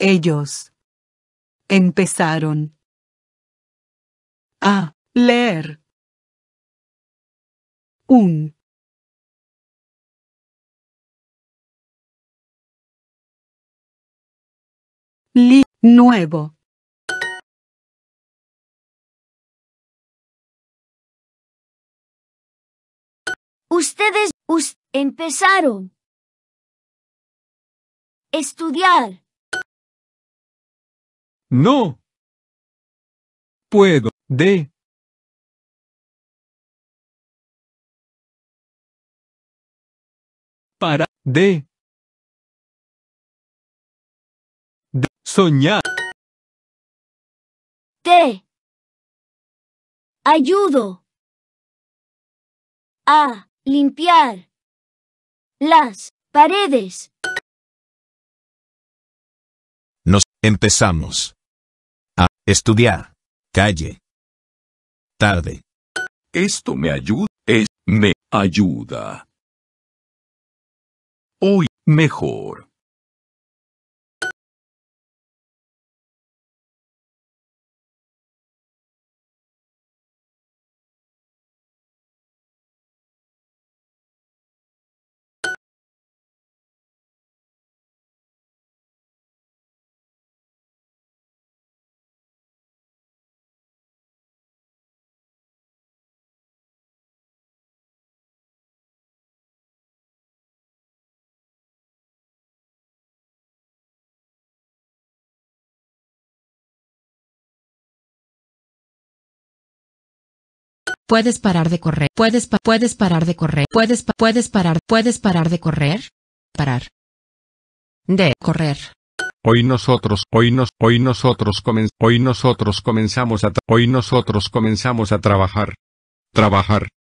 Ellos empezaron a leer un nuevo. Ustedes empezaron a estudiar no. Puedo. De. Para. De. soñar. Te. Ayudo. A. Limpiar. Las paredes. Nos empezamos. Estudiar. Calle. Tarde. Esto me ayuda. Es, me ayuda. Hoy, mejor. Puedes parar de correr. Puedes puedes parar de correr. Puedes puedes parar. Puedes parar de correr. Parar. De correr. Hoy nosotros, hoy nos, hoy nosotros hoy nosotros comenzamos a, hoy nosotros comenzamos a trabajar. Trabajar.